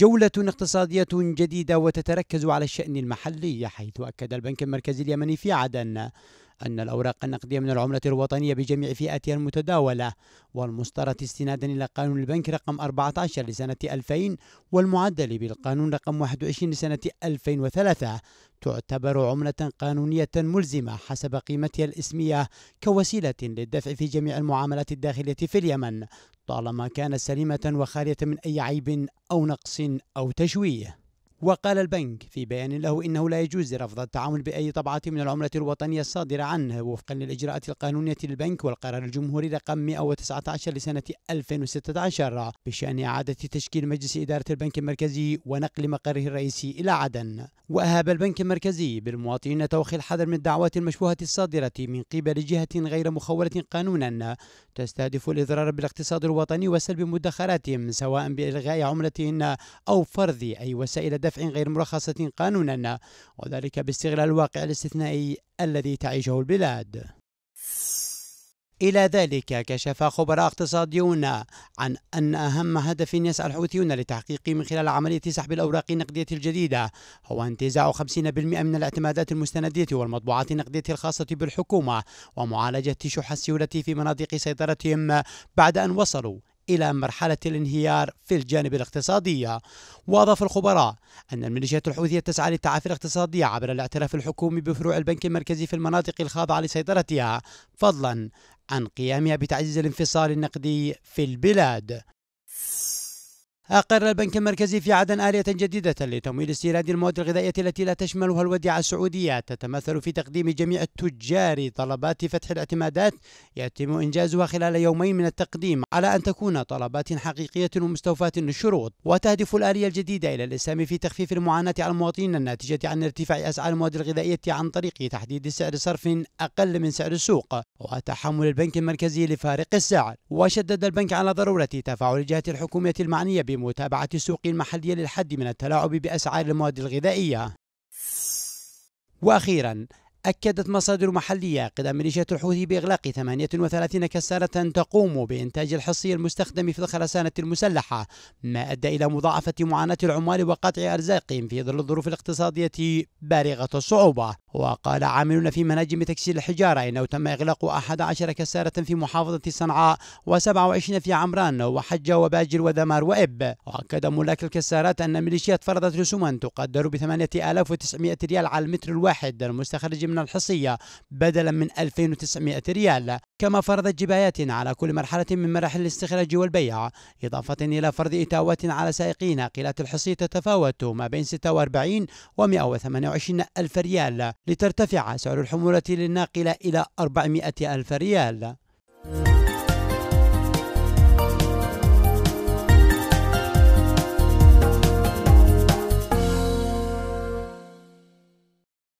جولة اقتصادية جديدة وتتركز على الشأن المحلي حيث أكد البنك المركزي اليمني في عدن أن الأوراق النقدية من العملة الوطنية بجميع فئاتها المتداولة والمسطرة استنادا إلى قانون البنك رقم 14 لسنة 2000 والمعدل بالقانون رقم 21 لسنة 2003 تعتبر عملة قانونية ملزمة حسب قيمتها الإسمية كوسيلة للدفع في جميع المعاملات الداخلية في اليمن طالما كانت سليمة وخالية من أي عيب أو نقص أو تشويه وقال البنك في بيان له انه لا يجوز رفض التعامل باي طبعه من العمله الوطنيه الصادره عنه وفقا للاجراءات القانونيه للبنك والقرار الجمهوري رقم 119 لسنه 2016 بشان اعاده تشكيل مجلس اداره البنك المركزي ونقل مقره الرئيسي الى عدن. واهاب البنك المركزي بالمواطنين توخي الحذر من الدعوات المشبوهه الصادره من قبل جهه غير مخوله قانونا تستهدف الاضرار بالاقتصاد الوطني وسلب مدخراتهم سواء بالغاء عمله او فرض اي وسائل دفع غير مرخصة قانونا وذلك باستغلال الواقع الاستثنائي الذي تعيشه البلاد إلى ذلك كشف خبراء اقتصاديون عن أن أهم هدف يسعى الحوثيون لتحقيقه من خلال عملية سحب الأوراق النقدية الجديدة هو انتزاع 50% من الاعتمادات المستندية والمطبوعات النقدية الخاصة بالحكومة ومعالجة شح السيولة في مناطق سيطرتهم بعد أن وصلوا إلى مرحلة الانهيار في الجانب الاقتصادي واضاف الخبراء أن الميليشيات الحوثية تسعى للتعافي الاقتصادي عبر الاعتراف الحكومي بفروع البنك المركزي في المناطق الخاضعة لسيطرتها فضلا عن قيامها بتعزيز الانفصال النقدي في البلاد أقر البنك المركزي في عدن آلية جديدة لتمويل استيراد المواد الغذائية التي لا تشملها الوديعة السعودية تتمثل في تقديم جميع التجار طلبات فتح الاعتمادات يتم إنجازها خلال يومين من التقديم على أن تكون طلبات حقيقية ومستوفاة للشروط وتهدف الآلية الجديدة إلى الإسهام في تخفيف المعاناة على المواطنين الناتجة عن ارتفاع أسعار المواد الغذائية عن طريق تحديد سعر صرف أقل من سعر السوق وتحمل البنك المركزي لفارق السعر وشدد البنك على ضرورة تفاعل الجهات الحكومية المعنية لمتابعة السوق المحلية للحد من التلاعب بأسعار المواد الغذائية وأخيرا أكدت مصادر محلية قدم ميليشيا الحوثي بإغلاق 38 كسارة تقوم بإنتاج الحصي المستخدم في الخرسانة المسلحة ما أدى إلى مضاعفة معاناة العمال وقطع أرزاقهم في ظل الظروف الاقتصادية بالغة الصعوبة وقال عاملون في مناجم تكسير الحجارة إنه تم إغلاق 11 كسارة في محافظة صنعاء و27 في عمران وحجة وباجر ودمار وإب وأكد ملاك الكسارات أن ميليشيات فرضت رسوما تقدر ب 8900 ريال على المتر الواحد المستخرج من الحصية بدلا من 2900 ريال كما فرضت جبايات على كل مرحلة من مراحل الاستخراج والبيع إضافة إلى فرض إتاوات على سائقي ناقلات الحصي تتفاوت ما بين 46 و 128 ألف ريال لترتفع سعر الحمولة للناقلة إلى 400 ألف ريال